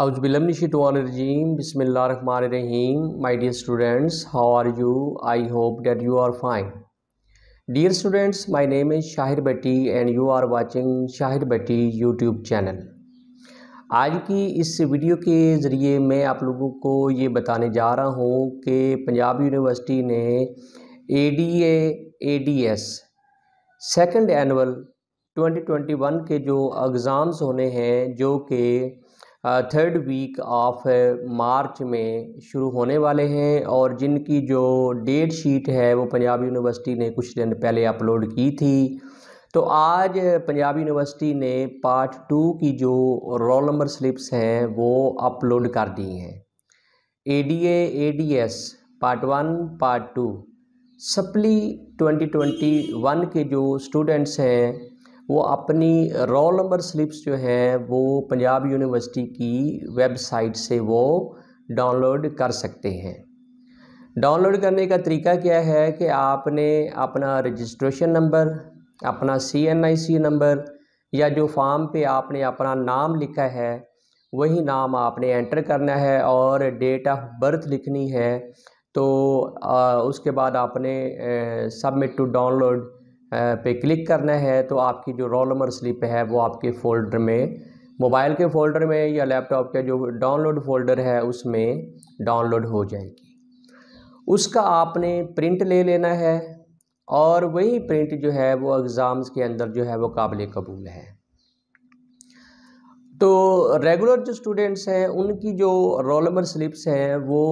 आउज़बिलमनिशीटवानरजीम रहीम my dear students how are you I hope that you are fine dear students my name is Shahir Bhatti and you are watching Shahir Bhatti YouTube channel आज की इस video के ज़रिए मैं आप लोगों को ये बताने जा रहा हूँ कि पंजाब यूनिवर्सिटी ने A D A D S second annual twenty twenty one के जो एग्ज़ाम्स होने हैं जो कि थर्ड वीक ऑफ मार्च में शुरू होने वाले हैं और जिनकी जो डेट शीट है वो पंजाब यूनिवर्सिटी ने कुछ दिन पहले अपलोड की थी तो आज पंजाब यूनिवर्सिटी ने पार्ट टू की जो रोल नंबर स्लिप्स हैं वो अपलोड कर दी हैं A D A D S part one part two supply 2021 के जो स्टूडेंट्स हैं वो अपनी रोल नंबर स्लिप्स जो है वो पंजाब यूनिवर्सिटी की वेबसाइट से वो डाउनलोड कर सकते हैं डाउनलोड करने का तरीका क्या है कि आपने अपना रजिस्ट्रेशन नंबर अपना सी एन आई सी नंबर या जो फॉर्म पे आपने अपना नाम लिखा है वही नाम आपने एंटर करना है और डेट ऑफ बर्थ लिखनी है तो आ, उसके बाद आपने सबमिट टू डाउनलोड पे क्लिक करना है तो आपकी जो रोल नंबर स्लिप है वो आपके फ़ोल्डर में मोबाइल के फ़ोल्डर में या लैपटॉप के जो डाउनलोड फ़ोल्डर है उसमें डाउनलोड हो जाएगी उसका आपने प्रिंट ले लेना है और वही प्रिंट जो है वो एग्ज़ाम्स के अंदर जो है वो काबिल कबूल है तो रेगुलर जो स्टूडेंट्स हैं उनकी जो रोल नंबर स्लिप्स हैं वो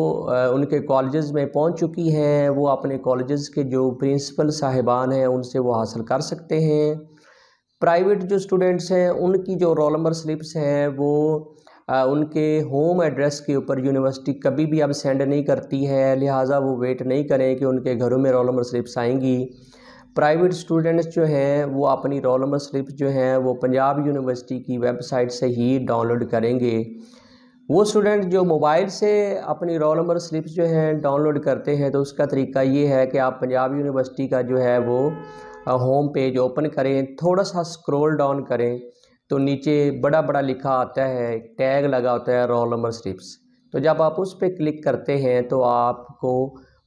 उनके कॉलेजेस में पहुंच चुकी हैं वो अपने कॉलेजेस के जो प्रिंसिपल साहिबान हैं उनसे वो हासिल कर सकते हैं प्राइवेट जो स्टूडेंट्स हैं उनकी जो रोल नंबर स्लिप्स हैं वो उनके होम एड्रेस के ऊपर यूनिवर्सिटी कभी भी अब सेंड नहीं करती है लिहाजा वो वेट नहीं करें कि उनके घरों में रोल नंबर स्लिप्स आएंगी प्राइवेट स्टूडेंट्स जो हैं वो अपनी रोल नंबर स्लिप जो हैं वो पंजाब यूनिवर्सिटी की वेबसाइट से ही डाउनलोड करेंगे वो स्टूडेंट जो मोबाइल से अपनी रोल नंबर स्लिप जो हैं डाउनलोड करते हैं तो उसका तरीका ये है कि आप पंजाब यूनिवर्सिटी का जो है वो होम पेज ओपन करें थोड़ा सा स्क्रोल डाउन करें तो नीचे बड़ा बड़ा लिखा आता है टैग लगा होता है रोल नंबर स्लिप्स तो जब आप उस पर क्लिक करते हैं तो आपको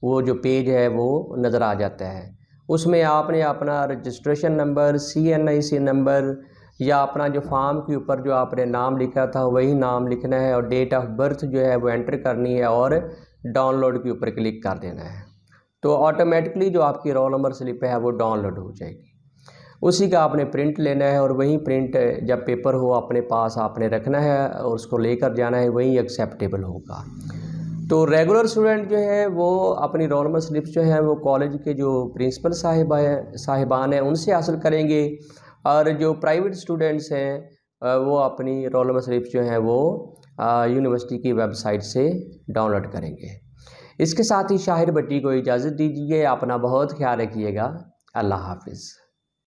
वो जो पेज है वो नज़र आ जाता है उसमें आपने अपना registration number C N I C number या अपना जो फॉर्म के ऊपर जो आपने नाम लिखा था वही नाम लिखना है और डेट ऑफ बर्थ जो है वो एंटर करनी है और डाउनलोड के ऊपर क्लिक कर देना है तो ऑटोमेटिकली जो आपकी रोल नंबर स्लिप है वो डाउनलोड हो जाएगी उसी का आपने प्रिंट लेना है और वही प्रिंट जब पेपर हो अपने पास आपने रखना है और उसको लेकर जाना है वहीं एक्सेप्टेबल होगा तो रेगुलर स्टूडेंट जो हैं वो अपनी नॉर्मल स्लिप्स जो हैं वो कॉलेज के जो प्रिंसिपल साहिब है साहिबान हैं उनसे हासिल करेंगे और जो प्राइवेट स्टूडेंट्स हैं वो अपनी रोलमल स्लिप्स जो हैं वो यूनिवर्सिटी की वेबसाइट से डाउनलोड करेंगे इसके साथ ही शाहिर भट्टी को इजाज़त दीजिए अपना बहुत ख्याल रखिएगा अल्लाह हाफिज़